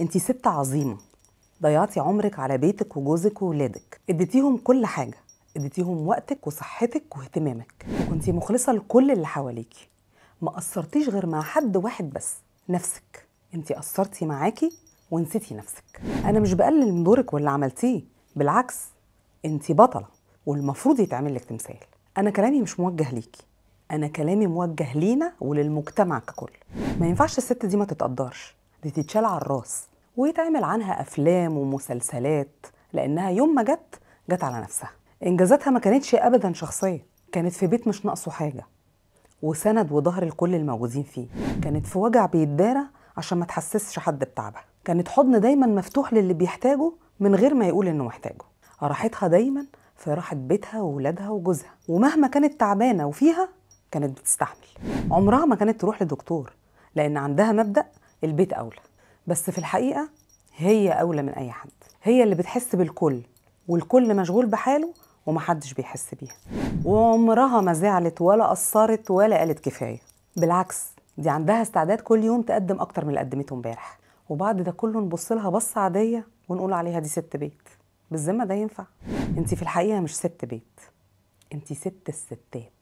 انتي ست عظيمه ضيعتي عمرك على بيتك وجوزك وولادك اديتيهم كل حاجه اديتيهم وقتك وصحتك واهتمامك كنتي مخلصه لكل اللي حواليكي ما قصرتيش غير مع حد واحد بس نفسك انتي قصرتي معاكي ونسيتي نفسك انا مش بقلل من دورك واللي عملتيه بالعكس انتي بطله والمفروض يتعمل لك تمثال انا كلامي مش موجه ليكي انا كلامي موجه لينا وللمجتمع ككل ما ينفعش الست دي ما تتقدرش بتتشال على الراس ويتعمل عنها أفلام ومسلسلات لأنها يوم ما جت جت على نفسها إنجازاتها ما كانتش أبدا شخصية كانت في بيت مش ناقصه حاجة وسند وظهر لكل الموجودين فيه كانت في وجع بيتدارى عشان ما تحسسش حد بتعبها كانت حضن دايما مفتوح للي بيحتاجه من غير ما يقول انه محتاجه راحتها دايما في راحه بيتها وولادها وجوزها ومهما كانت تعبانه وفيها كانت بتستحمل عمرها ما كانت تروح لدكتور لان عندها مبدا البيت أولى بس في الحقيقة هي أولى من أي حد هي اللي بتحس بالكل والكل مشغول بحاله ومحدش بيحس بيها وعمرها ما زعلت ولا قصرت ولا قالت كفاية بالعكس دي عندها استعداد كل يوم تقدم أكتر من اللي قدمته امبارح وبعد ده كله نبص لها بصة عادية ونقول عليها دي ست بيت بالذمة ده ينفع انت في الحقيقة مش ست بيت انت ست الستات